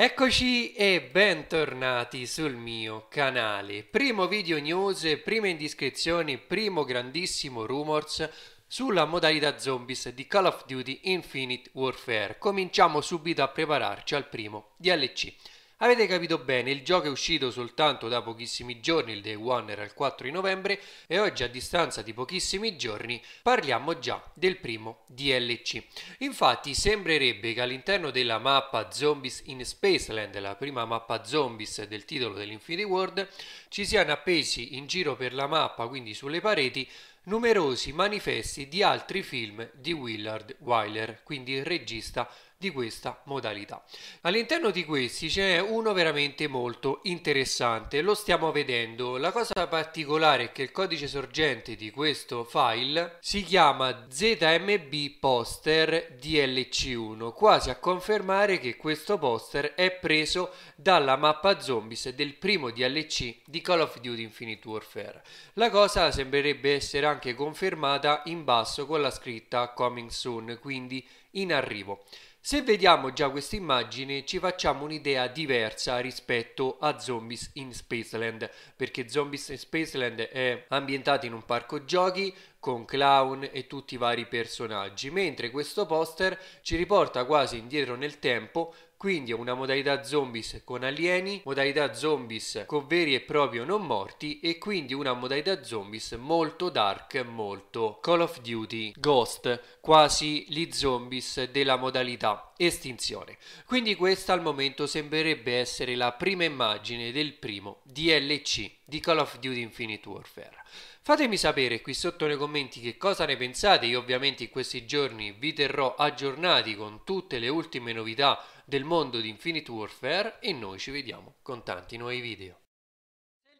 Eccoci e bentornati sul mio canale. Primo video news, prime indiscrezioni, primo grandissimo rumors sulla modalità zombies di Call of Duty Infinite Warfare. Cominciamo subito a prepararci al primo DLC. Avete capito bene, il gioco è uscito soltanto da pochissimi giorni, il day one era il 4 di novembre e oggi a distanza di pochissimi giorni parliamo già del primo DLC. Infatti sembrerebbe che all'interno della mappa Zombies in Spaceland, la prima mappa zombies del titolo dell'Infinity World, ci siano appesi in giro per la mappa, quindi sulle pareti, numerosi manifesti di altri film di Willard Wyler, quindi il regista di questa modalità. All'interno di questi c'è uno veramente molto interessante, lo stiamo vedendo. La cosa particolare è che il codice sorgente di questo file si chiama ZMB poster DLC1, quasi a confermare che questo poster è preso dalla mappa zombies del primo DLC di Call of Duty Infinite Warfare. La cosa sembrerebbe essere anche confermata in basso con la scritta Coming Soon, quindi in arrivo. Se vediamo già questa immagine ci facciamo un'idea diversa rispetto a Zombies in Spaceland, perché Zombies in Spaceland è ambientato in un parco giochi con clown e tutti i vari personaggi, mentre questo poster ci riporta quasi indietro nel tempo quindi è una modalità zombies con alieni, modalità zombies con veri e propri non morti e quindi una modalità zombies molto dark, molto Call of Duty, Ghost, quasi gli zombies della modalità estinzione. Quindi questa al momento sembrerebbe essere la prima immagine del primo DLC di Call of Duty Infinite Warfare. Fatemi sapere qui sotto nei commenti che cosa ne pensate, io ovviamente in questi giorni vi terrò aggiornati con tutte le ultime novità del mondo di Infinite Warfare e noi ci vediamo con tanti nuovi video